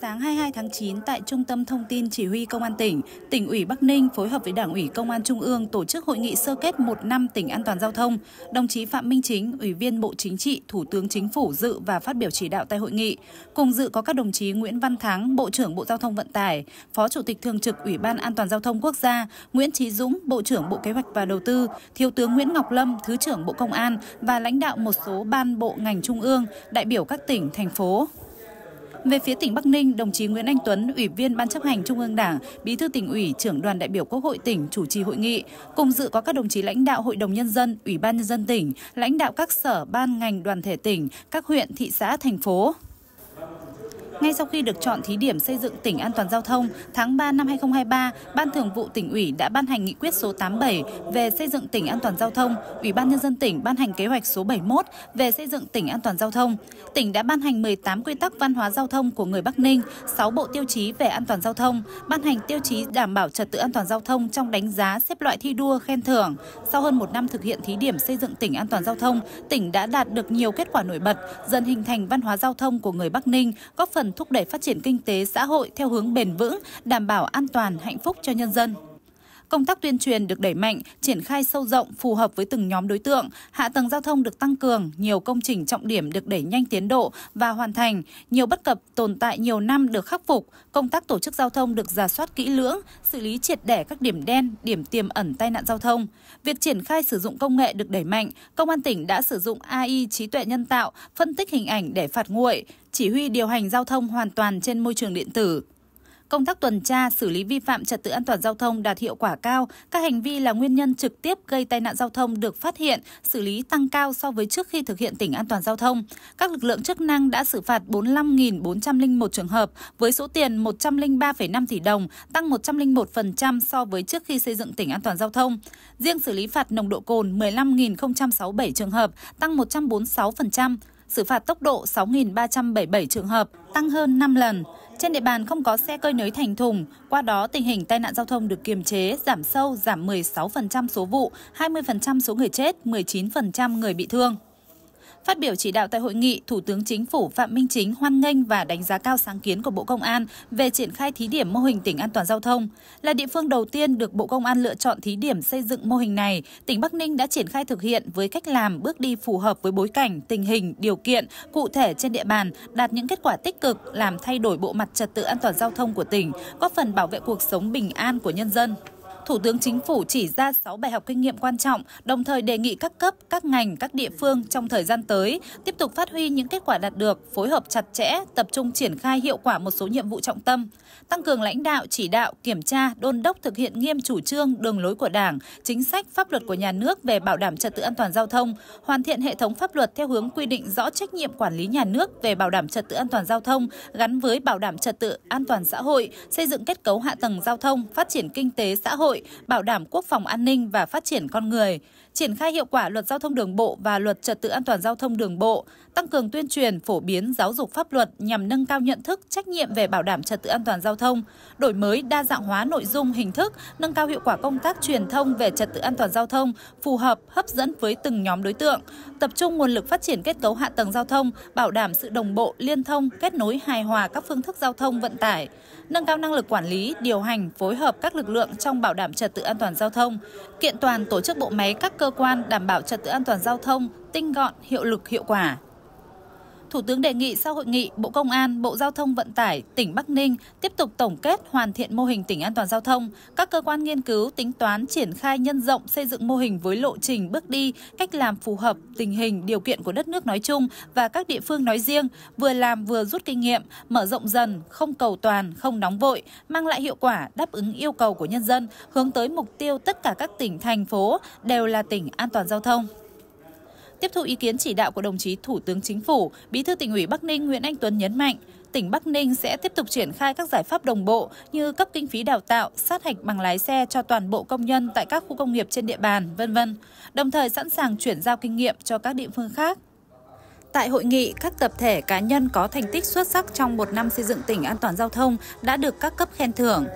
Sáng 22 tháng 9 tại Trung tâm Thông tin Chỉ huy Công an tỉnh, tỉnh ủy Bắc Ninh phối hợp với Đảng ủy Công an Trung ương tổ chức hội nghị sơ kết một năm tỉnh an toàn giao thông. Đồng chí Phạm Minh Chính, Ủy viên Bộ Chính trị, Thủ tướng Chính phủ dự và phát biểu chỉ đạo tại hội nghị. Cùng dự có các đồng chí Nguyễn Văn Thắng, Bộ trưởng Bộ Giao thông Vận tải, Phó Chủ tịch Thường trực Ủy ban An toàn Giao thông Quốc gia, Nguyễn Trí Dũng, Bộ trưởng Bộ Kế hoạch và Đầu tư, Thiếu tướng Nguyễn Ngọc Lâm, Thứ trưởng Bộ Công an và lãnh đạo một số ban bộ ngành trung ương, đại biểu các tỉnh, thành phố. Về phía tỉnh Bắc Ninh, đồng chí Nguyễn Anh Tuấn, Ủy viên Ban chấp hành Trung ương Đảng, Bí thư tỉnh ủy, trưởng đoàn đại biểu Quốc hội tỉnh chủ trì hội nghị. Cùng dự có các đồng chí lãnh đạo Hội đồng Nhân dân, Ủy ban Nhân dân tỉnh, lãnh đạo các sở, ban ngành, đoàn thể tỉnh, các huyện, thị xã, thành phố. Ngay sau khi được chọn thí điểm xây dựng tỉnh an toàn giao thông, tháng 3 năm 2023, Ban Thường vụ tỉnh ủy đã ban hành nghị quyết số 87 về xây dựng tỉnh an toàn giao thông, Ủy ban nhân dân tỉnh ban hành kế hoạch số 71 về xây dựng tỉnh an toàn giao thông. Tỉnh đã ban hành 18 quy tắc văn hóa giao thông của người Bắc Ninh, 6 bộ tiêu chí về an toàn giao thông, ban hành tiêu chí đảm bảo trật tự an toàn giao thông trong đánh giá xếp loại thi đua khen thưởng. Sau hơn một năm thực hiện thí điểm xây dựng tỉnh an toàn giao thông, tỉnh đã đạt được nhiều kết quả nổi bật, dần hình thành văn hóa giao thông của người Bắc Ninh, góp phần thúc đẩy phát triển kinh tế xã hội theo hướng bền vững, đảm bảo an toàn, hạnh phúc cho nhân dân. Công tác tuyên truyền được đẩy mạnh, triển khai sâu rộng phù hợp với từng nhóm đối tượng, hạ tầng giao thông được tăng cường, nhiều công trình trọng điểm được đẩy nhanh tiến độ và hoàn thành, nhiều bất cập tồn tại nhiều năm được khắc phục, công tác tổ chức giao thông được giả soát kỹ lưỡng, xử lý triệt để các điểm đen, điểm tiềm ẩn tai nạn giao thông. Việc triển khai sử dụng công nghệ được đẩy mạnh, công an tỉnh đã sử dụng AI trí tuệ nhân tạo phân tích hình ảnh để phạt nguội, chỉ huy điều hành giao thông hoàn toàn trên môi trường điện tử. Công tác tuần tra, xử lý vi phạm trật tự an toàn giao thông đạt hiệu quả cao, các hành vi là nguyên nhân trực tiếp gây tai nạn giao thông được phát hiện, xử lý tăng cao so với trước khi thực hiện tỉnh an toàn giao thông. Các lực lượng chức năng đã xử phạt 45.401 trường hợp với số tiền 103,5 tỷ đồng, tăng 101% so với trước khi xây dựng tỉnh an toàn giao thông. Riêng xử lý phạt nồng độ cồn 15.067 trường hợp, tăng 146% xử phạt tốc độ 6.377 trường hợp, tăng hơn 5 lần. Trên địa bàn không có xe cơi nới thành thùng, qua đó tình hình tai nạn giao thông được kiềm chế, giảm sâu, giảm 16% số vụ, 20% số người chết, 19% người bị thương. Phát biểu chỉ đạo tại hội nghị, Thủ tướng Chính phủ Phạm Minh Chính hoan nghênh và đánh giá cao sáng kiến của Bộ Công an về triển khai thí điểm mô hình tỉnh an toàn giao thông. Là địa phương đầu tiên được Bộ Công an lựa chọn thí điểm xây dựng mô hình này, tỉnh Bắc Ninh đã triển khai thực hiện với cách làm bước đi phù hợp với bối cảnh, tình hình, điều kiện cụ thể trên địa bàn, đạt những kết quả tích cực làm thay đổi bộ mặt trật tự an toàn giao thông của tỉnh, góp phần bảo vệ cuộc sống bình an của nhân dân. Thủ tướng Chính phủ chỉ ra 6 bài học kinh nghiệm quan trọng, đồng thời đề nghị các cấp, các ngành, các địa phương trong thời gian tới tiếp tục phát huy những kết quả đạt được, phối hợp chặt chẽ, tập trung triển khai hiệu quả một số nhiệm vụ trọng tâm, tăng cường lãnh đạo, chỉ đạo, kiểm tra, đôn đốc thực hiện nghiêm chủ trương, đường lối của Đảng, chính sách, pháp luật của nhà nước về bảo đảm trật tự an toàn giao thông, hoàn thiện hệ thống pháp luật theo hướng quy định rõ trách nhiệm quản lý nhà nước về bảo đảm trật tự an toàn giao thông gắn với bảo đảm trật tự an toàn xã hội, xây dựng kết cấu hạ tầng giao thông, phát triển kinh tế xã hội bảo đảm quốc phòng an ninh và phát triển con người, triển khai hiệu quả luật giao thông đường bộ và luật trật tự an toàn giao thông đường bộ, tăng cường tuyên truyền, phổ biến giáo dục pháp luật nhằm nâng cao nhận thức, trách nhiệm về bảo đảm trật tự an toàn giao thông, đổi mới đa dạng hóa nội dung, hình thức, nâng cao hiệu quả công tác truyền thông về trật tự an toàn giao thông phù hợp, hấp dẫn với từng nhóm đối tượng, tập trung nguồn lực phát triển kết cấu hạ tầng giao thông, bảo đảm sự đồng bộ, liên thông, kết nối hài hòa các phương thức giao thông vận tải, nâng cao năng lực quản lý, điều hành, phối hợp các lực lượng trong bảo đảm đảm trật tự an toàn giao thông, kiện toàn tổ chức bộ máy các cơ quan đảm bảo trật tự an toàn giao thông tinh gọn, hiệu lực, hiệu quả. Thủ tướng đề nghị sau hội nghị, Bộ Công an, Bộ Giao thông Vận tải, tỉnh Bắc Ninh tiếp tục tổng kết hoàn thiện mô hình tỉnh an toàn giao thông, các cơ quan nghiên cứu tính toán triển khai nhân rộng xây dựng mô hình với lộ trình bước đi, cách làm phù hợp tình hình, điều kiện của đất nước nói chung và các địa phương nói riêng, vừa làm vừa rút kinh nghiệm, mở rộng dần, không cầu toàn, không nóng vội, mang lại hiệu quả đáp ứng yêu cầu của nhân dân, hướng tới mục tiêu tất cả các tỉnh thành phố đều là tỉnh an toàn giao thông. Tiếp thu ý kiến chỉ đạo của đồng chí Thủ tướng Chính phủ, Bí thư tỉnh ủy Bắc Ninh Nguyễn Anh Tuấn nhấn mạnh, tỉnh Bắc Ninh sẽ tiếp tục triển khai các giải pháp đồng bộ như cấp kinh phí đào tạo, sát hạch bằng lái xe cho toàn bộ công nhân tại các khu công nghiệp trên địa bàn, vân vân, đồng thời sẵn sàng chuyển giao kinh nghiệm cho các địa phương khác. Tại hội nghị, các tập thể cá nhân có thành tích xuất sắc trong một năm xây dựng tỉnh an toàn giao thông đã được các cấp khen thưởng.